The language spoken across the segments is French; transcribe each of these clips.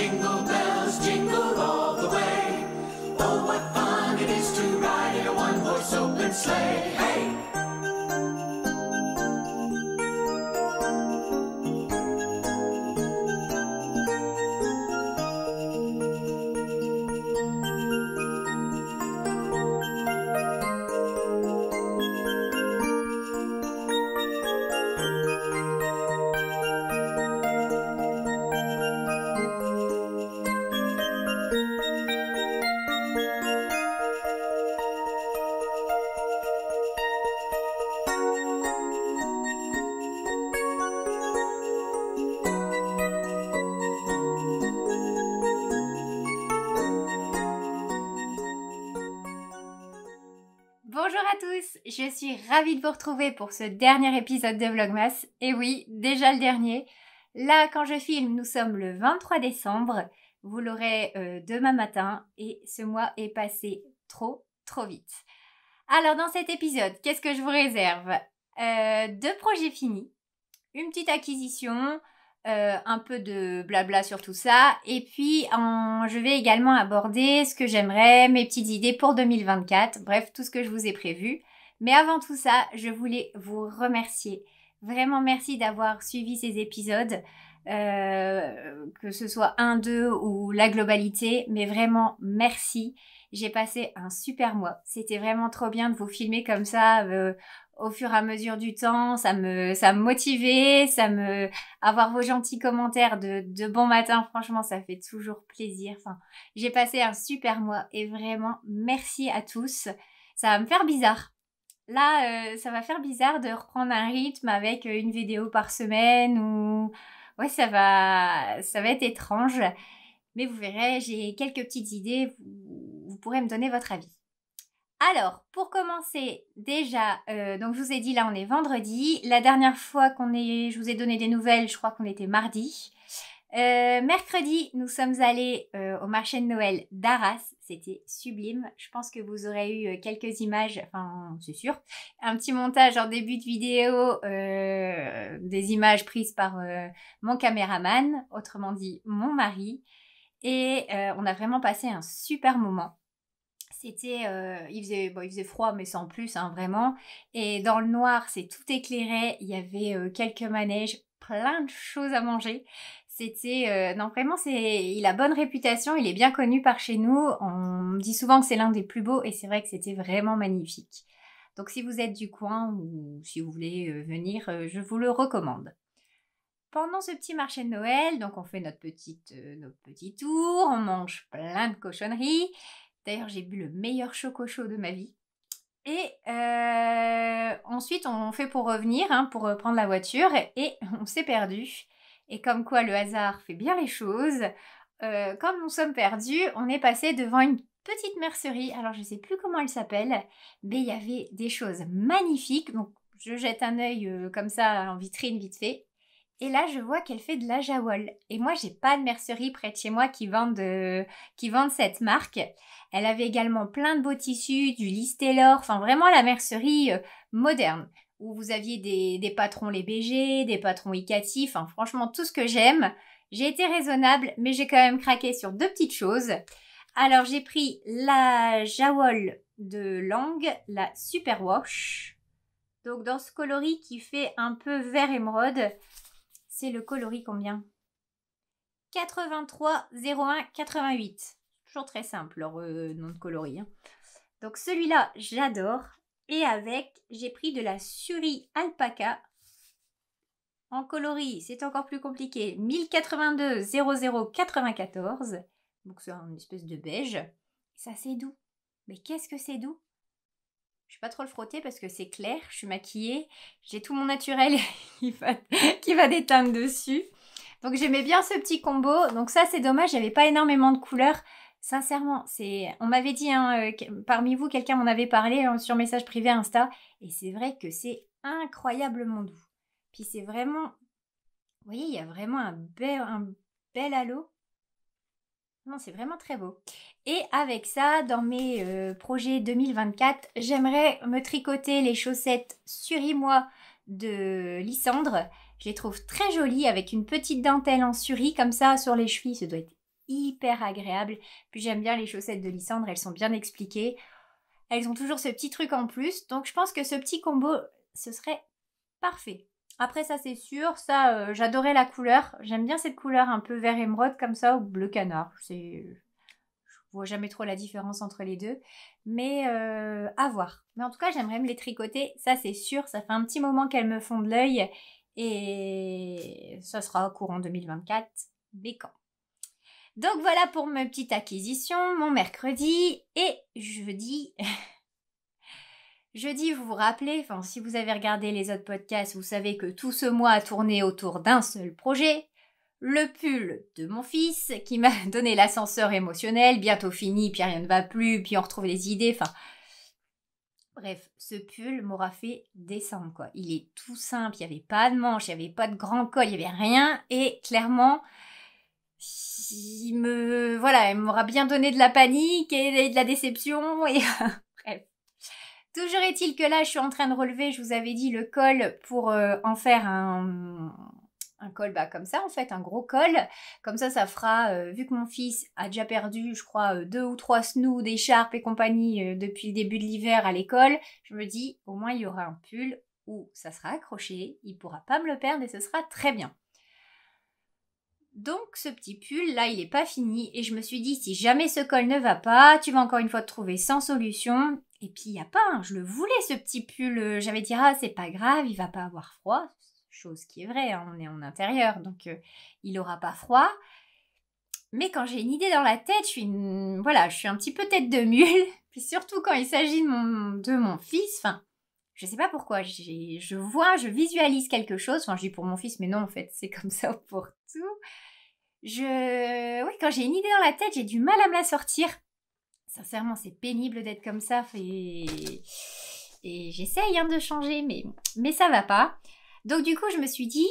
Jingle bells jingle all the way. Oh, what fun it is to ride in a one horse open sleigh. Hey! ravie de vous retrouver pour ce dernier épisode de Vlogmas. Et oui, déjà le dernier. Là, quand je filme, nous sommes le 23 décembre. Vous l'aurez euh, demain matin et ce mois est passé trop, trop vite. Alors, dans cet épisode, qu'est-ce que je vous réserve euh, Deux projets finis, une petite acquisition, euh, un peu de blabla sur tout ça. Et puis, je vais également aborder ce que j'aimerais, mes petites idées pour 2024, bref, tout ce que je vous ai prévu. Mais avant tout ça, je voulais vous remercier. Vraiment merci d'avoir suivi ces épisodes, euh, que ce soit un, deux ou la globalité, mais vraiment merci. J'ai passé un super mois. C'était vraiment trop bien de vous filmer comme ça euh, au fur et à mesure du temps. Ça me, ça me motivait, ça me, avoir vos gentils commentaires de, bon matin. Franchement, ça fait toujours plaisir. j'ai passé un super mois et vraiment merci à tous. Ça va me faire bizarre Là, euh, ça va faire bizarre de reprendre un rythme avec euh, une vidéo par semaine ou ouais, ça va, ça va être étrange. Mais vous verrez, j'ai quelques petites idées. Vous, pourrez me donner votre avis. Alors, pour commencer, déjà, euh, donc je vous ai dit là, on est vendredi. La dernière fois qu'on je vous ai donné des nouvelles, je crois qu'on était mardi. Euh, mercredi, nous sommes allés euh, au marché de Noël d'Arras. C'était sublime. Je pense que vous aurez eu euh, quelques images, enfin c'est sûr, un petit montage en début de vidéo des images prises par mon caméraman, autrement dit mon mari. Et on a vraiment passé un super moment. C'était, il faisait, il faisait froid mais sans plus, hein, vraiment. Et dans le noir, c'est tout éclairé. Il y avait quelques manèges, plein de choses à manger. C'était euh, non vraiment c'est il a bonne réputation, il est bien connu par chez nous. On dit souvent que c'est l'un des plus beaux et c'est vrai que c'était vraiment magnifique. Donc si vous êtes du coin ou si vous voulez euh, venir, euh, je vous le recommande. Pendant ce petit marché de Noël, donc on fait notre petite notre petit tour, on mange plein de cochonneries. D'ailleurs j'ai bu le meilleur choco chaud de ma vie. Et ensuite on fait pour revenir, hein, pour prendre la voiture et on s'est perdu. Et comme quoi le hasard fait bien les choses, euh, comme nous sommes perdus, on est passé devant une petite mercerie, alors je ne sais plus comment elle s'appelle, mais il y avait des choses magnifiques. Donc je jette un œil euh, comme ça en vitrine vite fait. Et là, je vois qu'elle fait de la jawol. Et moi, j'ai pas de mercerie près de chez moi qui vendent, euh, qui cette marque. Elle avait également plein de beaux tissus, du Listellor, enfin vraiment la mercerie moderne où vous aviez des, patrons les BG, des patrons ICATI, enfin franchement tout ce que j'aime. J'ai été raisonnable, mais j'ai quand même craqué sur deux petites choses. Alors j'ai pris la Jawol de Lang, la Super Wash. Donc dans ce coloris qui fait un peu vert émeraude, c'est le coloris combien 83 Toujours très simple leur euh, nom de coloris. Hein. Donc celui-là, j'adore. Et avec, j'ai pris de la Suri Alpaca en coloris. C'est encore plus compliqué. 1082 0094. Donc c'est une espèce de beige. Ça c'est doux. Mais qu'est-ce que c'est doux je vais pas trop le frotter parce que c'est clair, je suis maquillée, j'ai tout mon naturel qui va, qui va déteindre dessus. Donc j'aimais bien ce petit combo. Donc ça c'est dommage, j'avais pas énormément de couleurs. Sincèrement, c'est. On m'avait dit, hein, euh, parmi vous, quelqu'un m'en avait parlé hein, sur message privé Insta, et c'est vrai que c'est incroyablement doux. Puis c'est vraiment. Vous voyez, il y a vraiment un bel, un bel halo. Non, c'est vraiment très beau. Et avec ça, dans mes euh, projets 2024, j'aimerais me tricoter les chaussettes moi de Lysandre. Je les trouve très jolies avec une petite dentelle en suri comme ça sur les chevilles. Ça doit être hyper agréable. Puis j'aime bien les chaussettes de Lysandre, elles sont bien expliquées. Elles ont toujours ce petit truc en plus, donc je pense que ce petit combo, ce serait parfait. Après ça c'est sûr, ça euh, j'adorais la couleur, j'aime bien cette couleur un peu vert émeraude comme ça ou bleu canard, c'est vois jamais trop la différence entre les deux, mais euh, à voir. Mais en tout cas, j'aimerais me les tricoter, ça c'est sûr, ça fait un petit moment qu'elles me font de l'œil, et ça sera au courant 2024, mais donc voilà pour ma petite acquisition, mon mercredi et jeudi. jeudi, vous vous rappelez, enfin si vous avez regardé les autres podcasts, vous savez que tout ce mois a tourné autour d'un seul projet, le pull de mon fils qui m'a donné l'ascenseur émotionnel, bientôt fini, puis rien ne va plus, puis on retrouve les idées, enfin Bref, ce pull m'aura fait descendre quoi. Il est tout simple, il n'y avait pas de manches, il n'y avait pas de grand col, il n'y avait rien et clairement me, voilà, elle m'aura bien donné de la panique et de la déception et bref. Toujours est-il que là, je suis en train de relever, je vous avais dit, le col pour euh, en faire un, un col bah, comme ça en fait, un gros col. Comme ça, ça fera, euh, vu que mon fils a déjà perdu, je crois, euh, deux ou trois snoods, écharpes et compagnie depuis le début de l'hiver à l'école, je me dis au moins il y aura un pull où ça sera accroché, il pourra pas me le perdre et ce sera très bien. Donc ce petit pull là il n'est pas fini et je me suis dit si jamais ce col ne va pas, tu vas encore une fois te trouver sans solution. Et puis il y a pas, je le voulais ce petit pull, j'avais dit ah c'est pas grave, il va pas avoir froid, chose qui est vrai hein. on est en intérieur donc euh, il aura pas froid. Mais quand j'ai une idée dans la tête, je suis voilà, je suis un petit peu tête de mule, puis surtout quand il s'agit de mon, de mon fils, enfin je sais pas pourquoi, je vois, je visualise quelque chose. Enfin, je dis pour mon fils, mais non, en fait, c'est comme ça pour tout je, oui, quand j'ai une idée dans la tête, j'ai du mal à me la sortir. Sincèrement, c'est pénible d'être comme ça et, j'essaye hein, de changer, mais, mais ça va pas. Donc du coup, je me suis dit,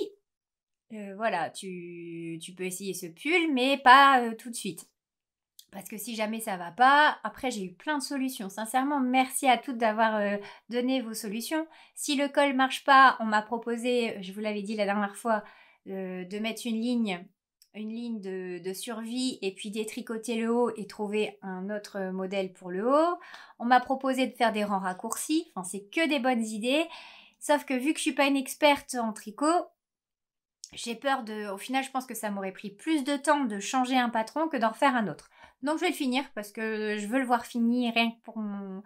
euh, voilà, tu, tu, peux essayer ce pull, mais pas euh, tout de suite. Parce que si jamais ça va pas, après j'ai eu plein de solutions. Sincèrement, merci à toutes d'avoir euh, donné vos solutions. Si le col marche pas, on m'a proposé, je vous l'avais dit la dernière fois, de mettre une ligne une ligne de, survie et puis détricoter le haut et trouver un autre modèle pour le haut. On m'a proposé de faire des rangs raccourcis. Enfin, c'est que des bonnes idées. Sauf que vu que je suis pas une experte en tricot, j'ai peur de... Au final, je pense que ça m'aurait pris plus de temps de changer un patron que d'en faire un autre. Donc je vais le finir parce que je veux le voir fini rien que pour mon...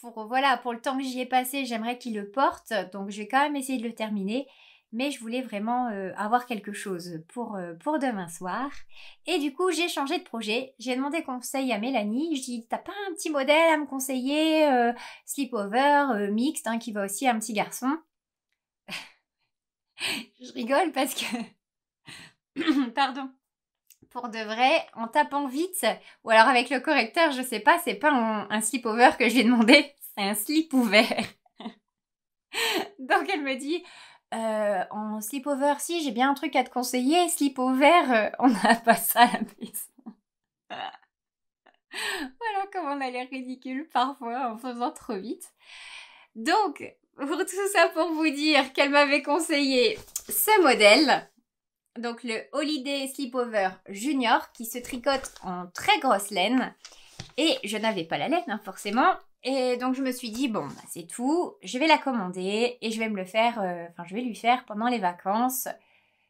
Pour, voilà, pour le temps que j'y ai passé, j'aimerais qu'il le porte. Donc je vais quand même essayer de le terminer mais je voulais vraiment euh, avoir quelque chose pour, euh, pour demain soir. Et du coup, j'ai changé de projet. J'ai demandé conseil à Mélanie. Je dis, t'as pas un petit modèle à me conseiller slipover euh, Sleepover, mixte, hein, qui va aussi à un petit garçon. je rigole parce que... Pardon pour de vrai en tapant vite ou alors avec le correcteur, je sais pas, c'est pas un, sleepover que j'ai demandé, c'est un slip ouvert. Donc elle me dit euh, en sleepover, si j'ai bien un truc à te conseiller, sleepover, euh, on n'a pas ça à la maison. voilà comment on a l'air ridicule parfois en faisant trop vite. Donc, pour tout ça, pour vous dire qu'elle m'avait conseillé ce modèle. Donc le Holiday Sleepover Junior qui se tricote en très grosse laine. Et je n'avais pas la laine, hein, forcément. Et donc je me suis dit, bon, bah, c'est tout, je vais la commander et je vais me le faire, euh, enfin je vais lui faire pendant les vacances.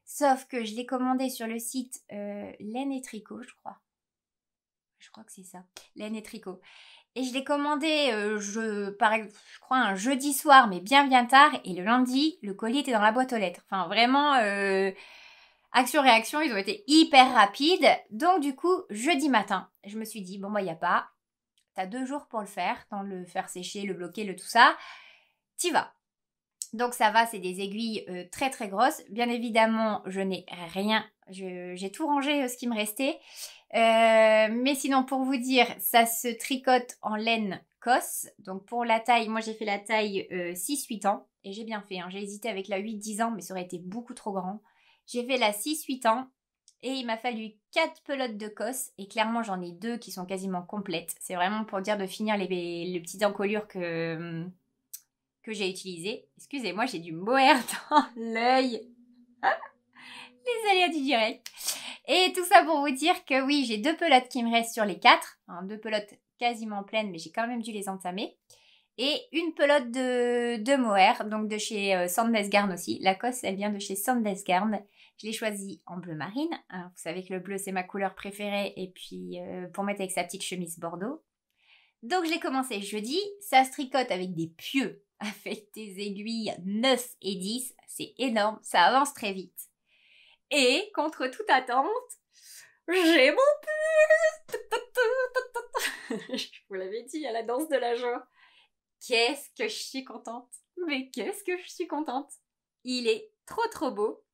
Sauf que je l'ai commandé sur le site euh, Laine et Tricot, je crois. Je crois que c'est ça, Laine et Tricot. Et je l'ai commandé, euh, je, je crois, un jeudi soir, mais bien bien tard. Et le lundi, le colis était dans la boîte aux lettres. Enfin, vraiment, action-réaction, ils ont été hyper rapides. Donc, du coup, jeudi matin, je me suis dit, bon, moi, bah, il n'y a pas, T'as deux jours pour le faire, le faire sécher, le bloquer, le tout ça. T'y vas. Donc ça va, c'est des aiguilles euh, très très grosses. Bien évidemment, je n'ai rien, j'ai tout rangé euh, ce qui me restait. Euh, mais sinon, pour vous dire, ça se tricote en laine cosse. Donc pour la taille, moi j'ai fait la taille 6-8 ans et j'ai bien fait. Hein. J'ai hésité avec la 8-10 ans, mais ça aurait été beaucoup trop grand. J'ai fait la 6-8 ans et il m'a fallu 4 pelotes de cosse et clairement j'en ai deux qui sont quasiment complètes. C'est vraiment pour dire de finir les, petites encolures que, que j'ai utilisées. Excusez-moi, j'ai du mohair dans l'œil. les aléas du direct. Et tout ça pour vous dire que oui, j'ai deux pelotes qui me restent sur les 4. Hein, deux pelotes quasiment pleines mais j'ai quand même dû les entamer et une pelote de, de mohair, donc de chez euh, Garn aussi. La cosse, elle vient de chez Garn. Je l'ai choisie en bleu marine. vous savez que le bleu, c'est ma couleur préférée. Et puis, euh, pour mettre avec sa petite chemise bordeaux. Donc, je l'ai commencé jeudi. Ça se tricote avec des pieux, avec des aiguilles 9 et 10. C'est énorme, ça avance très vite. Et, contre toute attente, j'ai mon pull Je vous l'avais dit, à la danse de la joie. Qu'est-ce que je suis contente Mais qu'est-ce que je suis contente Il est trop trop beau.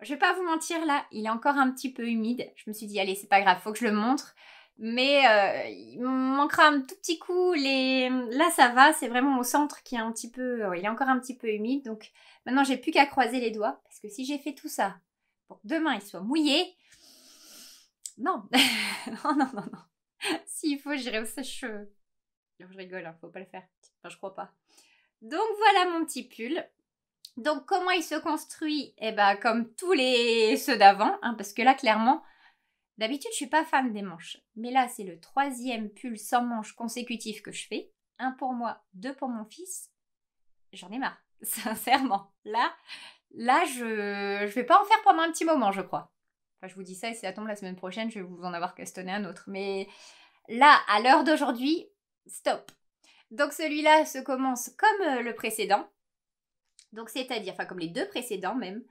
Je vais pas vous mentir là, il est encore un petit peu humide. Je me suis dit allez c'est pas grave, faut que je le montre. Mais euh, il manquera un tout petit coup. Les... Là ça va, c'est vraiment au centre qui est un petit peu, euh, il est encore un petit peu humide. Donc maintenant j'ai plus qu'à croiser les doigts parce que si j'ai fait tout ça pour demain il soit mouillé, non, non oh non non non. S'il faut j'irai au sèche je rigole, hein, faut pas le faire. Enfin, je crois pas. Donc voilà mon petit pull. Donc comment il se construit Eh ben comme tous les ceux d'avant, hein, parce que là clairement, d'habitude je suis pas fan des manches, mais là c'est le troisième pull sans manches consécutif que je fais, un pour moi, deux pour mon fils. J'en ai marre, sincèrement. Là, là je ne vais pas en faire pendant un petit moment, je crois. Enfin, je vous dis ça et si ça tombe la semaine prochaine, je vais vous en avoir castonné un autre. Mais là, à l'heure d'aujourd'hui, stop. Donc celui-là se commence comme euh, le précédent. Donc c'est-à-dire, enfin comme les deux précédents même.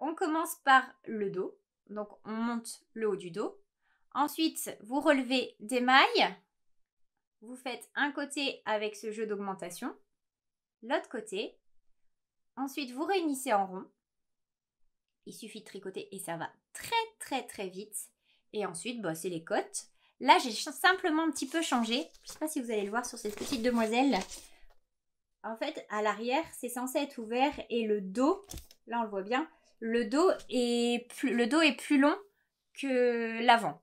On commence par le dos. Donc on monte le haut du dos. Ensuite, vous relevez des mailles. Vous faites un côté avec ce jeu d'augmentation. L'autre côté. Ensuite, vous réunissez en rond. Il suffit de tricoter et ça va très très très vite. Et ensuite, bosser bah, c'est les côtes. Là, j'ai simplement un petit peu changé. Je ne sais pas si vous allez le voir sur cette petite demoiselle. En fait, à l'arrière, c'est censé être ouvert et le dos, là on le voit bien, le dos est plus, le dos est plus long que l'avant.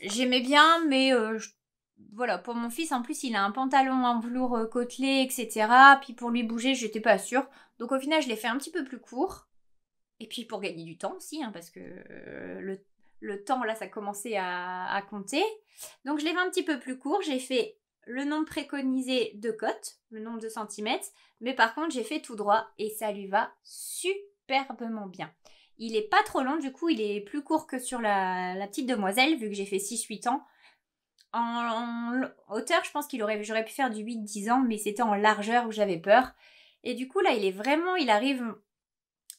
J'aimais bien, mais euh, voilà, pour mon fils, en plus, il a un pantalon en velours euh, côtelé, etc. Puis pour lui bouger, j'étais pas sûre. Donc au final, je l'ai fait un petit peu plus court. Et puis pour gagner du temps aussi, hein, parce que euh, le le temps, là, ça commençait à, à compter. Donc, je l'ai fait un petit peu plus court. J'ai fait le nombre préconisé de côtes, le nombre de centimètres, mais par contre j'ai fait tout droit et ça lui va superbement bien. Il est pas trop long, du coup il est plus court que sur la, petite demoiselle, vu que j'ai fait 6-8 ans. En, hauteur, je pense qu'il aurait, j'aurais pu faire du 8-10 ans, mais c'était en largeur où j'avais peur. Et du coup là il est vraiment, il arrive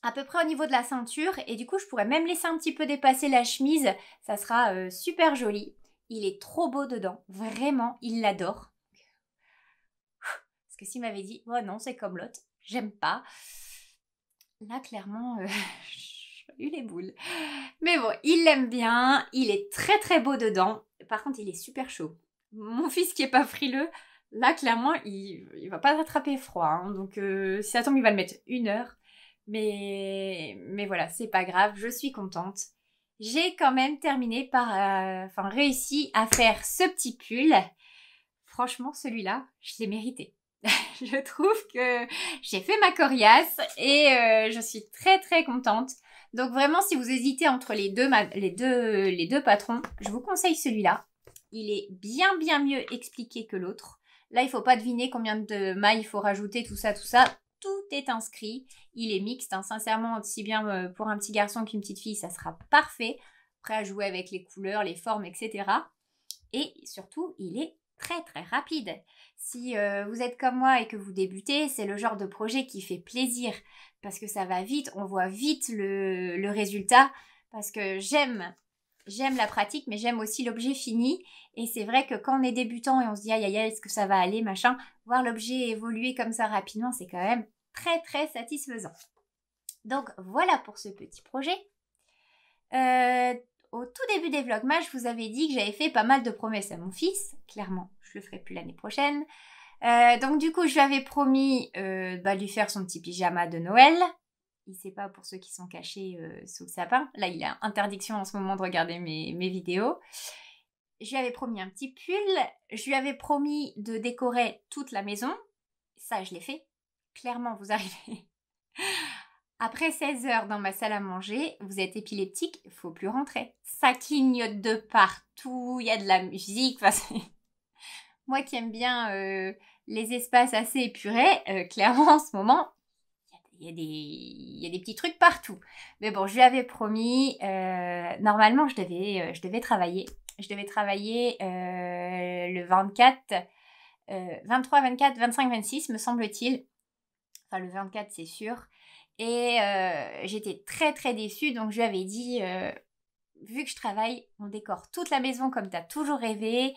à peu près au niveau de la ceinture et du coup je pourrais même laisser un petit peu dépasser la chemise, ça sera euh, super joli. Il est trop beau dedans, vraiment, il l'adore. Parce que s'il m'avait dit, oh non, c'est comme l'autre, j'aime pas. Là, clairement, euh, j'ai eu les boules. Mais bon, il l'aime bien, il est très très beau dedans. Par contre, il est super chaud. Mon fils qui est pas frileux, là, clairement, il, il va pas rattraper froid. Hein. Donc, euh, si ça tombe, il va le mettre une heure. Mais, mais voilà, c'est pas grave, je suis contente. J'ai quand même terminé par, euh, enfin, réussi à faire ce petit pull. Franchement, celui-là, je l'ai mérité. je trouve que j'ai fait ma coriace et euh, je suis très très contente. Donc vraiment, si vous hésitez entre les deux, les deux, les deux patrons, je vous conseille celui-là. Il est bien bien mieux expliqué que l'autre. Là, il ne faut pas deviner combien de mailles il faut rajouter, tout ça, tout ça est inscrit. Il est mixte, hein. sincèrement, aussi bien euh, pour un petit garçon qu'une petite fille, ça sera parfait. Prêt à jouer avec les couleurs, les formes, etc. Et surtout, il est très très rapide. Si euh, vous êtes comme moi et que vous débutez, c'est le genre de projet qui fait plaisir parce que ça va vite, on voit vite le, le résultat parce que j'aime j'aime la pratique, mais j'aime aussi l'objet fini. Et c'est vrai que quand on est débutant et on se dit aïe aïe aïe, est-ce que ça va aller, machin, voir l'objet évoluer comme ça rapidement, c'est quand même très très satisfaisant. Donc voilà pour ce petit projet. Euh, au tout début des Vlogmas, je vous avais dit que j'avais fait pas mal de promesses à mon fils. Clairement, je le ferai plus l'année prochaine. Euh, donc du coup, je lui avais promis euh, bah, de lui faire son petit pyjama de Noël. Il sait pas pour ceux qui sont cachés sous le sapin. Là, il a interdiction en ce moment de regarder mes, mes vidéos. Je lui avais promis un petit pull. Je lui avais promis de décorer toute la maison. Ça, je l'ai fait clairement, vous arrivez. Après 16 heures dans ma salle à manger, vous êtes épileptique, il faut plus rentrer. Ça clignote de partout, il y a de la musique. Moi qui aime bien euh, les espaces assez épurés, euh, clairement en ce moment, il y, a des petits trucs partout. Mais bon, je lui avais promis, euh, normalement je devais, je devais travailler. Je devais travailler le 24, 23, 24, 25, 26 me semble-t-il le 24, c'est sûr. Et euh, j'étais très très déçue, donc je lui avais dit, euh, vu que je travaille, on décore toute la maison comme t'as toujours rêvé,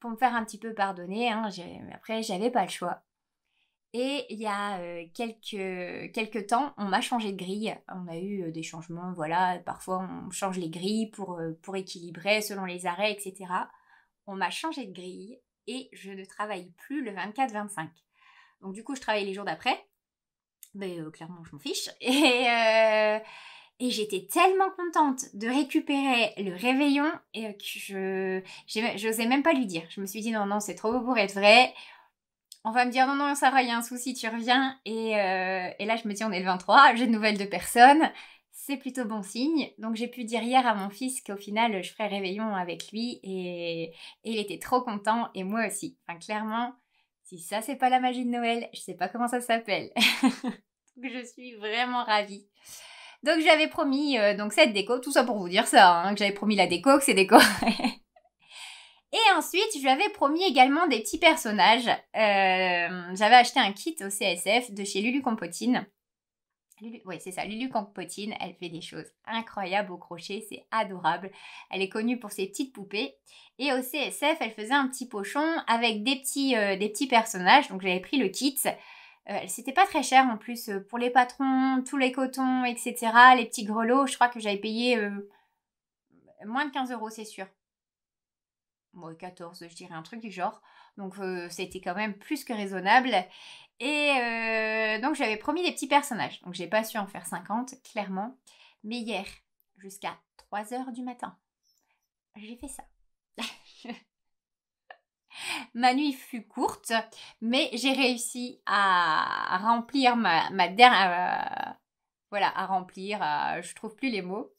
pour me faire un petit peu pardonner, hein, après j'avais pas le choix. Et il y a euh, quelques, temps, on m'a changé de grille. On a eu des changements, voilà, parfois on change les grilles pour, pour équilibrer selon les arrêts, etc. On m'a changé de grille et je ne travaille plus le 24-25. Donc du coup, je travaille les jours d'après mais bah, euh, clairement je m'en fiche. Et, euh, et j'étais tellement contente de récupérer le réveillon et que je n'osais même pas lui dire. Je me suis dit non non c'est trop beau pour être vrai. On va me dire non non va il y a un souci tu reviens et, euh, là je me dis on est le 23 j'ai de nouvelles de personne c'est plutôt bon signe. Donc j'ai pu dire hier à mon fils qu'au final je ferai réveillon avec lui et, il était trop content et moi aussi. Enfin clairement, si ça c'est pas la magie de Noël, je sais pas comment ça s'appelle. Je suis vraiment ravie. Donc j'avais promis euh, donc cette déco, tout ça pour vous dire ça, hein, que j'avais promis la déco, que c'est déco. Et ensuite, je promis également des petits personnages. Euh, j'avais acheté un kit au CSF de chez Lulu Compotine. oui, c'est ça, Lulu Compotine, elle fait des choses incroyables au crochet, c'est adorable. Elle est connue pour ses petites poupées. Et au CSF, elle faisait un petit pochon avec des petits, euh, des petits personnages. Donc j'avais pris le kit. Euh, c'était pas très cher en plus euh, pour les patrons, tous les cotons, etc. Les petits grelots, je crois que j'avais payé euh, moins de 15 euros, c'est sûr. Moi 14, je dirais un truc du genre. Donc c'était quand même plus que raisonnable. Et donc j'avais promis des petits personnages. Donc j'ai pas su en faire 50, clairement. Mais hier, jusqu'à 3 heures du matin, j'ai fait ça. Ma nuit fut courte, mais j'ai réussi à remplir ma, ma dernière... Euh, voilà, à remplir, euh, je trouve plus les mots.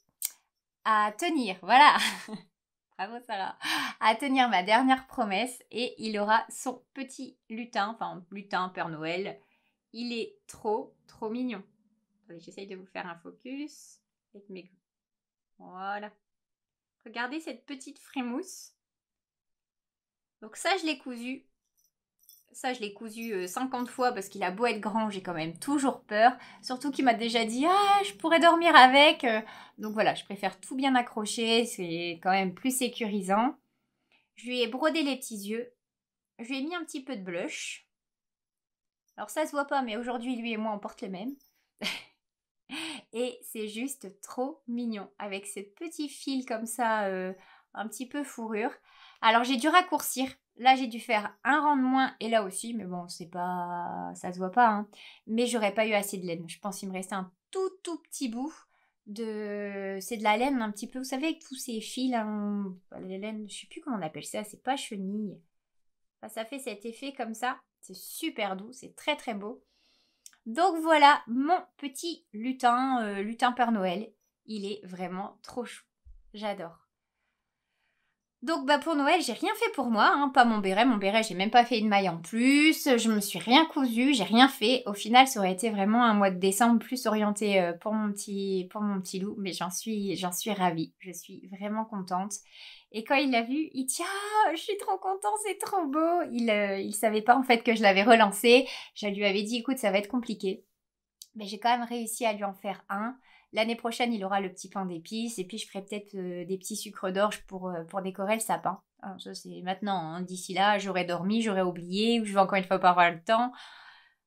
À tenir, voilà. Bravo Sarah. À tenir ma dernière promesse et il aura son petit lutin, enfin lutin Père Noël. Il est trop, trop mignon. J'essaye de vous faire un focus avec mes... Voilà. Regardez cette petite frimousse. Donc ça, je l'ai cousu. Ça, je l'ai cousu 50 euh, fois parce qu'il a beau être grand, j'ai quand même toujours peur. Surtout qu'il m'a déjà dit « Ah, je pourrais dormir avec euh. !» Donc voilà, je préfère tout bien accrocher, c'est quand même plus sécurisant. Je lui ai brodé les petits yeux. Je lui ai mis un petit peu de blush. Alors ça se voit pas, mais aujourd'hui, lui et moi, on porte les mêmes. et c'est juste trop mignon. Avec ce petit fil comme ça... Euh, un petit peu fourrure. Alors j'ai dû raccourcir. Là j'ai dû faire un rang de moins et là aussi, mais bon c'est pas, ça se voit pas. Hein. Mais j'aurais pas eu assez de laine. Je pense qu'il me restait un tout tout petit bout de, c'est de la laine un petit peu. Vous savez tous ces fils, la bah, laine, je sais plus comment on appelle ça. C'est pas chenille. Bah, ça fait cet effet comme ça. C'est super doux, c'est très très beau. Donc voilà mon petit lutin, euh, lutin Père Noël. Il est vraiment trop chou. J'adore. Donc bah pour Noël, j'ai rien fait pour moi, hein. pas mon béret, mon béret, j'ai même pas fait une maille en plus, je me suis rien cousu, j'ai rien fait. Au final, ça aurait été vraiment un mois de décembre plus orienté euh, pour mon petit pour mon petit loup, mais j'en suis j'en suis ravie, je suis vraiment contente. Et quand il l'a vu, il dit «Ah, je suis trop content, c'est trop beau. Il euh, il savait pas en fait que je l'avais relancé. Je lui avais dit écoute, ça va être compliqué, mais j'ai quand même réussi à lui en faire un. L'année prochaine, il aura le petit pain d'épices et puis je ferai peut-être euh, des petits sucres d'orge pour, euh, pour décorer le sapin. Ah, ça, c'est maintenant. Hein. D'ici là, j'aurais dormi, j'aurais oublié ou je vais encore une fois pas avoir le temps.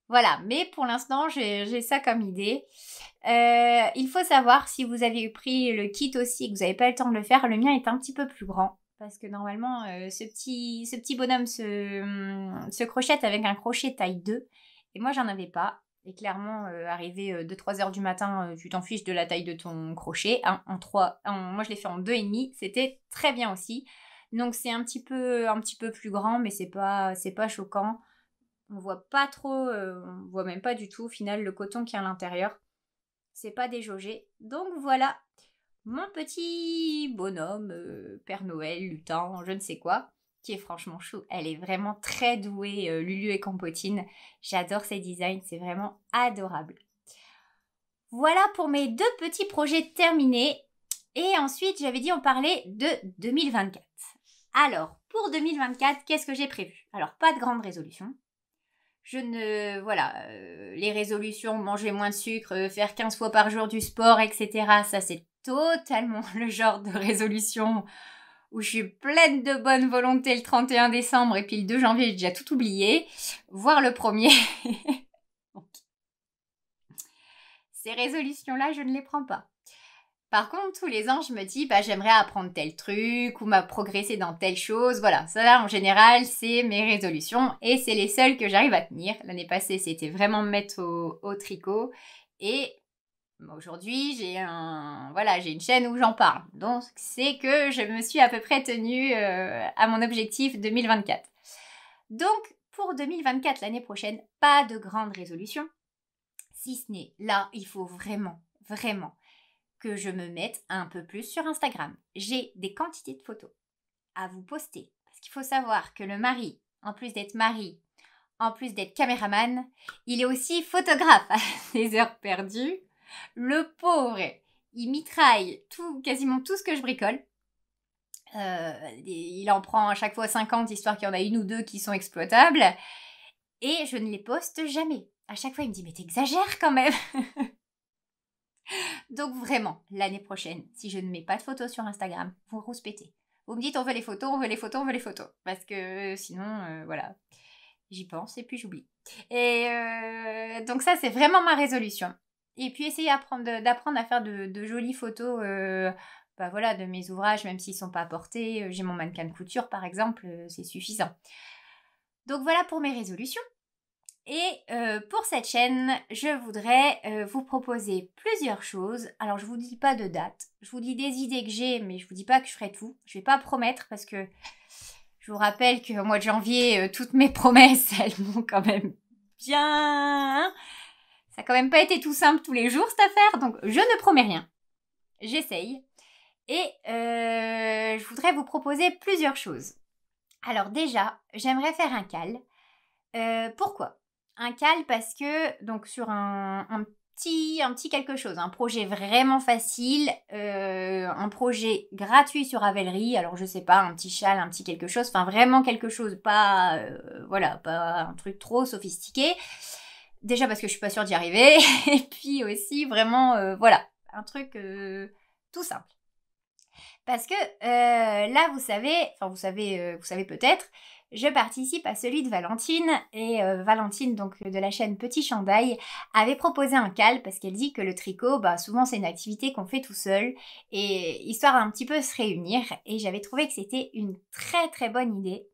Voilà, mais pour l'instant, j'ai ça comme idée. Euh, il faut savoir si vous avez pris le kit aussi et que vous n'avez pas le temps de le faire, le mien est un petit peu plus grand. Parce que normalement, ce, petit, bonhomme se, hum, se crochette avec un crochet taille 2. Et moi, j'en avais pas. Et clairement, euh, arrivé 2-3 euh, heures du matin, euh, tu t'en fiches de la taille de ton crochet. en 3, moi, je l'ai fait en 2,5. C'était très bien aussi. Donc, c'est un, petit peu, un petit peu plus grand, mais c'est pas, pas choquant. On voit pas trop, on voit même pas du tout au final le coton qui est à l'intérieur. C'est pas déjaugé. Donc voilà, mon petit bonhomme, Père Noël, lutin, je ne sais quoi qui est franchement chou. Elle est vraiment très douée, euh, Lulu et Compotine. J'adore ses designs, c'est vraiment adorable. Voilà pour mes deux petits projets terminés. Et ensuite, j'avais dit on parlait de 2024. Alors, pour 2024, qu'est-ce que j'ai prévu Alors, pas de grande résolution. Je ne... Voilà, euh, les résolutions, manger moins de sucre, euh, faire 15 fois par jour du sport, etc. Ça, c'est totalement le genre de résolution où je suis pleine de bonne volonté le 31 décembre et puis le 2 janvier, j'ai déjà tout oublié, voire le premier. er ces résolutions-là, je ne les prends pas. Par contre, tous les ans, je me dis, bah, j'aimerais apprendre tel truc ou m'a dans telle chose. Voilà, ça en général, c'est mes résolutions et c'est les seules que j'arrive à tenir. L'année passée, c'était vraiment me mettre au, au tricot et Aujourd'hui, j'ai un voilà, j'ai une chaîne où j'en parle. Donc c'est que je me suis à peu près tenue euh, à mon objectif 2024. Donc pour 2024, l'année prochaine, pas de grande résolution. Si ce n'est là, il faut vraiment, vraiment que je me mette un peu plus sur Instagram. J'ai des quantités de photos à vous poster. Parce qu'il faut savoir que le mari, en plus d'être mari, en plus d'être caméraman, il est aussi photographe à des heures perdues. Le pauvre, il mitraille tout, quasiment tout ce que je bricole. Euh, il en prend à chaque fois 50, histoire qu'il y en a une ou deux qui sont exploitables. Et je ne les poste jamais. À chaque fois, il me dit, mais t'exagères quand même. Donc vraiment, l'année prochaine, si je ne mets pas de photos sur Instagram, vous rouspétez. Vous me dites, on veut les photos, on veut les photos, on veut les photos. Parce que euh, sinon, euh, voilà, j'y pense et puis j'oublie. Et donc ça, c'est vraiment ma résolution. Et puis essayer d'apprendre à faire de, jolies photos. Euh, bah voilà, de mes ouvrages, même s'ils ne sont pas portés, euh, j'ai mon mannequin de couture par exemple, euh, c'est suffisant. Donc voilà pour mes résolutions. Et pour cette chaîne, je voudrais vous proposer plusieurs choses. Alors je ne vous dis pas de date, je vous dis des idées que j'ai, mais je vous dis pas que je ferai tout. Je ne vais pas promettre parce que je vous rappelle qu'au mois de janvier, toutes mes promesses, elles vont quand même bien ça quand même pas été tout simple tous les jours cette affaire, donc je ne promets rien. J'essaye. Et euh, je voudrais vous proposer plusieurs choses. Alors déjà, j'aimerais faire un cal. Euh, pourquoi Un cal parce que, donc sur un, petit, un petit quelque chose, un projet vraiment facile, euh, un projet gratuit sur Avelry, alors je sais pas, un petit châle, un petit quelque chose, enfin vraiment quelque chose, pas, voilà, pas un truc trop sophistiqué. Déjà parce que je suis pas sûre d'y arriver, et puis aussi vraiment, euh, voilà, un truc euh, tout simple. Parce que euh, là, vous savez, enfin vous savez, vous savez peut-être, je participe à celui de Valentine et Valentine donc de la chaîne Petit Chandail avait proposé un cal parce qu'elle dit que le tricot bah souvent c'est une activité qu'on fait tout seul et histoire d'un petit peu se réunir et j'avais trouvé que c'était une très très bonne idée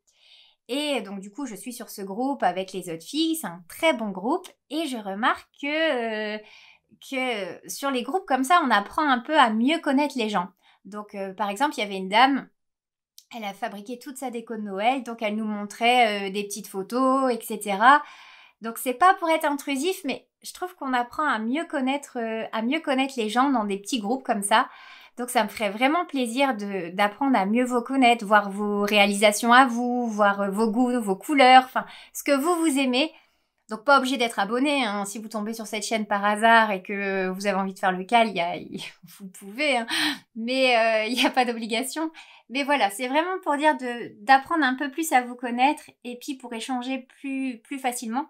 et donc du coup, je suis sur ce groupe avec les autres filles, c'est un très bon groupe, et je remarque que, euh, que sur les groupes comme ça, on apprend un peu à mieux connaître les gens. Donc euh, par exemple, il y avait une dame, elle a fabriqué toute sa déco de Noël, donc elle nous montrait euh, des petites photos, etc. Donc c'est pas pour être intrusif, mais je trouve qu'on apprend à mieux connaître, à mieux connaître les gens dans des petits groupes comme ça. Donc ça me ferait vraiment plaisir d'apprendre à mieux vous connaître, voir vos réalisations à vous, voir euh, vos goûts, vos couleurs, enfin ce que vous vous aimez. Donc pas obligé d'être abonné, hein. si vous tombez sur cette chaîne par hasard et que vous avez envie de faire le cal, y a, vous pouvez, hein. mais euh, il n'y a pas d'obligation. Mais voilà, c'est vraiment pour dire d'apprendre un peu plus à vous connaître et puis pour échanger plus, plus facilement.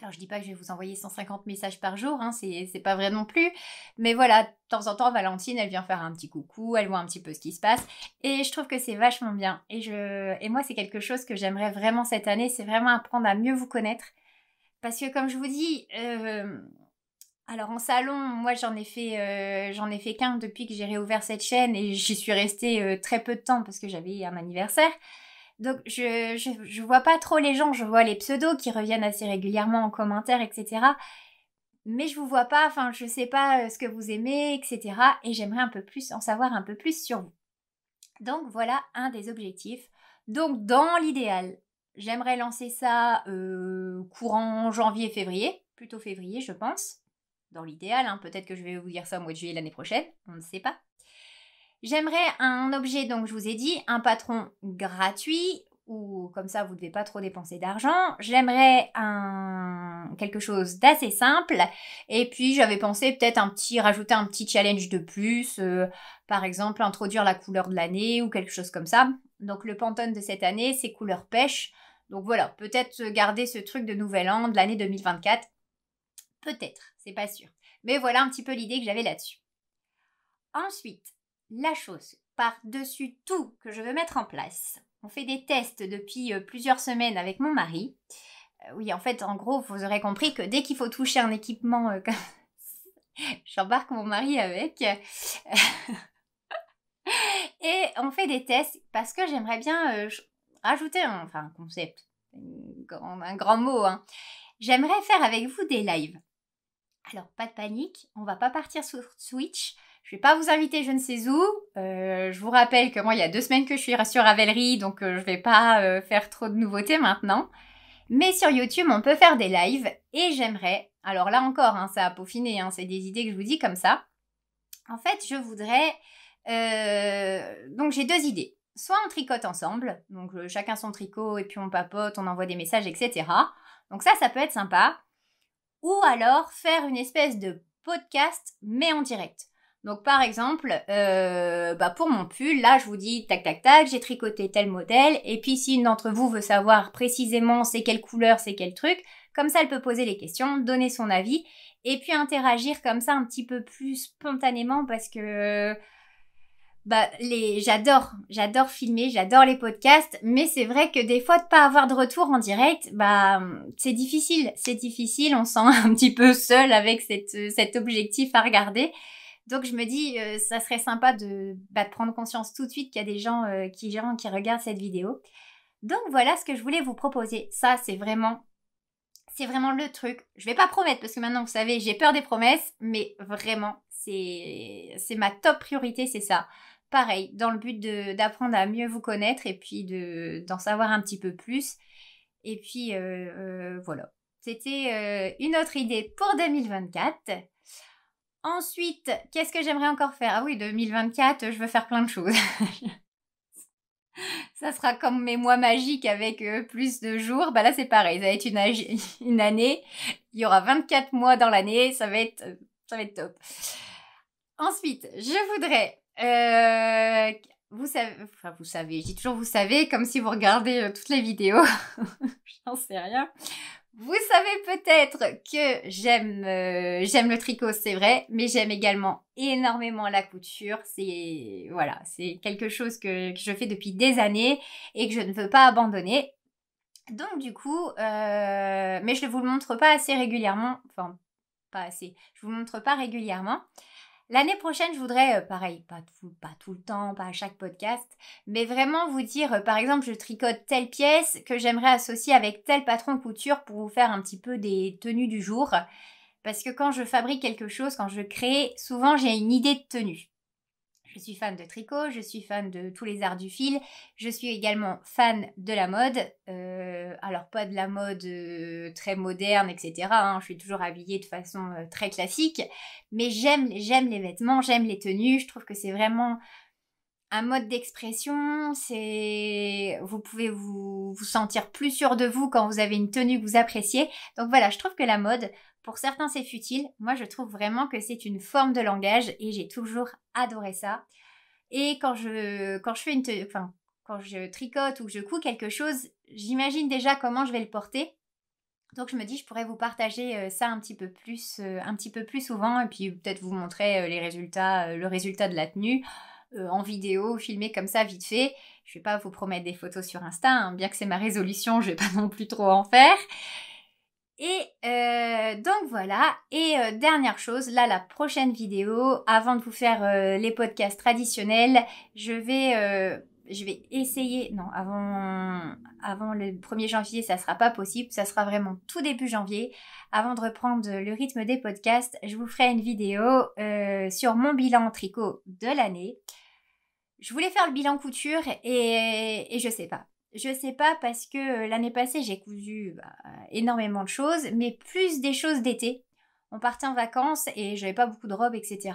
Alors je dis pas que je vais vous envoyer 150 messages par jour, hein, c'est pas vrai non plus, mais voilà, de temps en temps Valentine, elle vient faire un petit coucou, elle voit un petit peu ce qui se passe, et je trouve que c'est vachement bien. Et je, et moi c'est quelque chose que j'aimerais vraiment cette année, c'est vraiment apprendre à mieux vous connaître, parce que comme je vous dis, euh, alors en salon, moi j'en ai fait, euh, j'en ai fait qu'un depuis que j'ai réouvert cette chaîne, et j'y suis restée euh, très peu de temps parce que j'avais un anniversaire. Donc je, je, vois pas trop les gens, je vois les pseudos qui reviennent assez régulièrement en commentaire, etc. Mais je vous vois pas, enfin je sais pas euh, ce que vous aimez, etc. Et j'aimerais un peu plus en savoir un peu plus sur vous. Donc voilà un des objectifs. Donc dans l'idéal, j'aimerais lancer ça euh, courant janvier-février, plutôt février je pense. Dans l'idéal, hein, peut-être que je vais vous dire ça au mois de juillet l'année prochaine, on ne sait pas. J'aimerais un objet, donc je vous ai dit, un patron gratuit, ou comme ça vous ne devez pas trop dépenser d'argent. J'aimerais un quelque chose d'assez simple. Et puis j'avais pensé peut-être un petit rajouter un petit challenge de plus, euh, par exemple introduire la couleur de l'année ou quelque chose comme ça. Donc le Pantone de cette année, c'est couleur pêche. Donc voilà, peut-être garder ce truc de nouvel an de l'année 2024. Peut-être, c'est pas sûr. Mais voilà un petit peu l'idée que j'avais là-dessus. Ensuite, la chose par-dessus tout que je veux mettre en place. On fait des tests depuis euh, plusieurs semaines avec mon mari. Euh, oui, en fait, en gros, vous aurez compris que dès qu'il faut toucher un équipement euh, j'embarque mon mari avec. Et on fait des tests parce que j'aimerais bien rajouter un, enfin, un concept, un, grand mot. Hein. J'aimerais faire avec vous des lives. Alors, pas de panique, on va pas partir sur Switch. Je ne vais pas vous inviter je ne sais où. Euh, je vous rappelle que moi, il y a deux semaines que je suis sur Ravelry, donc je euh, je vais pas euh, faire trop de nouveautés maintenant. Mais sur YouTube, on peut faire des lives et j'aimerais, alors là encore, hein, ça a peaufiné, hein, c'est des idées que je vous dis comme ça. En fait, je voudrais... donc j'ai deux idées. Soit on tricote ensemble, donc chacun son tricot et puis on papote, on envoie des messages, etc. Donc ça, ça peut être sympa. Ou alors faire une espèce de podcast mais en direct. Donc par exemple, euh, bah pour mon pull, là je vous dis tac tac tac, j'ai tricoté tel modèle, et puis si une d'entre vous veut savoir précisément c'est quelle couleur, c'est quel truc, comme ça elle peut poser les questions, donner son avis, et puis interagir comme ça un petit peu plus spontanément parce que bah les j'adore j'adore filmer j'adore les podcasts mais c'est vrai que des fois de pas avoir de retour en direct bah c'est difficile c'est difficile on sent un petit peu seul avec cet objectif à regarder donc je me dis, euh, ça serait sympa bah, de, prendre conscience tout de suite qu'il y a des gens euh, qui, qui regardent cette vidéo. Donc voilà ce que je voulais vous proposer. Ça, c'est vraiment, c'est vraiment le truc. Je vais pas promettre parce que maintenant, vous savez, j'ai peur des promesses, mais vraiment, c'est, ma top priorité, c'est ça. Pareil, dans le but d'apprendre à mieux vous connaître et puis de, d'en savoir un petit peu plus. Et puis euh, voilà. C'était une autre idée pour 2024. Ensuite, qu'est-ce que j'aimerais encore faire Ah oui, 2024, je veux faire plein de choses. ça sera comme mes mois magiques avec euh, plus de jours. Bah là, c'est pareil. Ça va être une, année. Il y aura 24 mois dans l'année. Ça va être, ça top. Ensuite, je voudrais, euh, vous savez, vous savez, je dis toujours vous savez, comme si vous regardez euh, toutes les vidéos. J'en sais rien. Vous savez peut-être que j'aime euh, j'aime le tricot, c'est vrai, mais j'aime également énormément la couture. C'est voilà, c'est quelque chose que, je fais depuis des années et que je ne veux pas abandonner. Donc du coup, euh, mais je ne vous le montre pas assez régulièrement, enfin pas assez. Je vous le montre pas régulièrement. L'année prochaine, je voudrais, euh, pareil, pas tout, pas tout le temps, pas à chaque podcast, mais vraiment vous dire, euh, par exemple, je tricote telle pièce que j'aimerais associer avec tel patron couture pour vous faire un petit peu des tenues du jour. Parce que quand je fabrique quelque chose, quand je crée, souvent j'ai une idée de tenue. Je suis fan de tricot, je suis fan de tous les arts du fil, je suis également fan de la mode. Euh, alors pas de la mode euh, très moderne, etc. Hein. je suis toujours habillée de façon euh, très classique, mais j'aime j'aime les vêtements, j'aime les tenues. Je trouve que c'est vraiment un mode d'expression, c'est vous pouvez vous sentir plus sûr de vous quand vous avez une tenue que vous appréciez. Donc voilà, je trouve que la mode pour certains, c'est futile. Moi, je trouve vraiment que c'est une forme de langage et j'ai toujours adoré ça. Et quand je, quand je fais une, enfin, quand je tricote ou que je couds quelque chose, j'imagine déjà comment je vais le porter. Donc je me dis, je pourrais vous partager euh, ça un petit peu plus, euh, un petit peu plus souvent, et puis peut-être vous montrer euh, les résultats, le résultat de la tenue en vidéo, filmé comme ça vite fait. Je vais pas vous promettre des photos sur Insta, hein. bien que c'est ma résolution, je vais pas non plus trop en faire. Et euh, donc voilà, et euh, dernière chose, là la prochaine vidéo, avant de vous faire euh, les podcasts traditionnels, je vais, je vais essayer, non, avant, avant le 1er janvier, ça sera pas possible, ça sera vraiment tout début janvier. Avant de reprendre le rythme des podcasts, je vous ferai une vidéo sur mon bilan tricot de l'année. Je voulais faire le bilan couture et, et je sais pas. Je sais pas parce que euh, l'année passée j'ai cousu bah, énormément de choses, mais plus des choses d'été. On partait en vacances et j'avais pas beaucoup de robes, etc.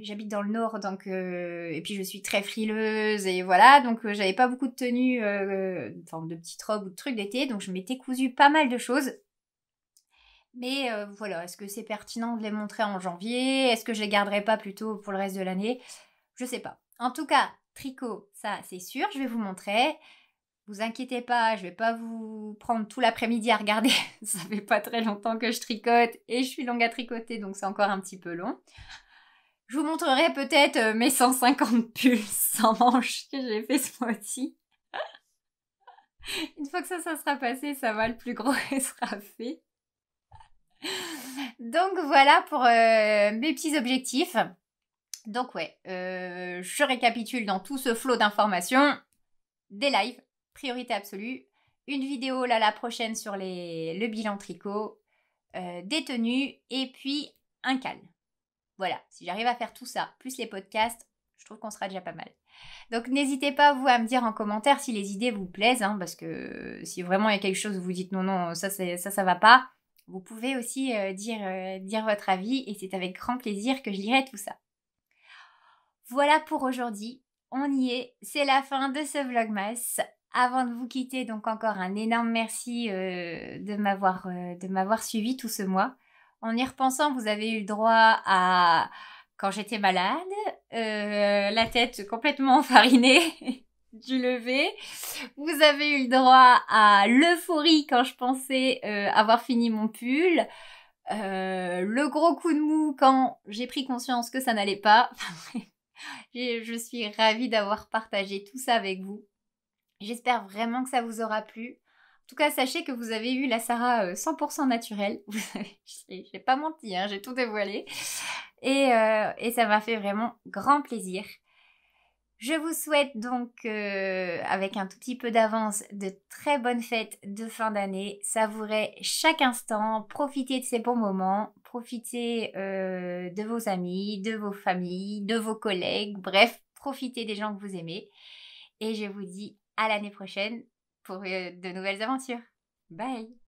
J'habite dans le nord, donc euh, et puis je suis très frileuse et voilà, donc euh, j'avais pas beaucoup de tenues, de petites robes ou de trucs d'été, donc je m'étais cousue pas mal de choses. Mais voilà, est-ce que c'est pertinent de les montrer en janvier Est-ce que je les garderai pas plutôt pour le reste de l'année Je sais pas. En tout cas, tricot, ça c'est sûr, je vais vous montrer vous inquiétez pas, je vais pas vous prendre tout l'après-midi à regarder. ça fait pas très longtemps que je tricote et je suis longue à tricoter, donc c'est encore un petit peu long. Je vous montrerai peut-être euh, mes 150 pulls sans manches que j'ai fait ce mois-ci. Une fois que ça, ça sera passé, ça va, le plus gros sera fait. Donc voilà pour euh, mes petits objectifs. Donc ouais, euh, je récapitule dans tout ce flot d'informations des lives priorité absolue. Une vidéo là la prochaine sur les, le bilan tricot, euh, des tenues et puis un calme. Voilà, si j'arrive à faire tout ça, plus les podcasts, je trouve qu'on sera déjà pas mal. Donc n'hésitez pas vous à me dire en commentaire si les idées vous plaisent, hein, parce que si vraiment il y a quelque chose où vous dites non non ça ça ça va pas, vous pouvez aussi euh, dire euh, dire votre avis et c'est avec grand plaisir que je lirai tout ça. Voilà pour aujourd'hui, on y est, c'est la fin de ce vlogmas. Avant de vous quitter, donc encore un énorme merci euh, de m'avoir euh, de m'avoir suivi tout ce mois. En y repensant, vous avez eu le droit à quand j'étais malade, euh, la tête complètement farinée du lever. Vous avez eu le droit à l'euphorie quand je pensais avoir fini mon pull. le gros coup de mou quand j'ai pris conscience que ça n'allait pas. je suis ravie d'avoir partagé tout ça avec vous. J'espère vraiment que ça vous aura plu. En tout cas, sachez que vous avez eu la Sarah 100% euh, naturelle. Je n'ai j'ai pas menti, hein, j'ai tout dévoilé. Euh, et, ça m'a fait vraiment grand plaisir. Je vous souhaite donc, euh, avec un tout petit peu d'avance, de très bonnes fêtes de fin d'année. Savourez chaque instant, profitez de ces bons moments, profitez de vos amis, de vos familles, de vos collègues, bref, profitez des gens que vous aimez. Et je vous dis à l'année prochaine pour euh, de nouvelles aventures. Bye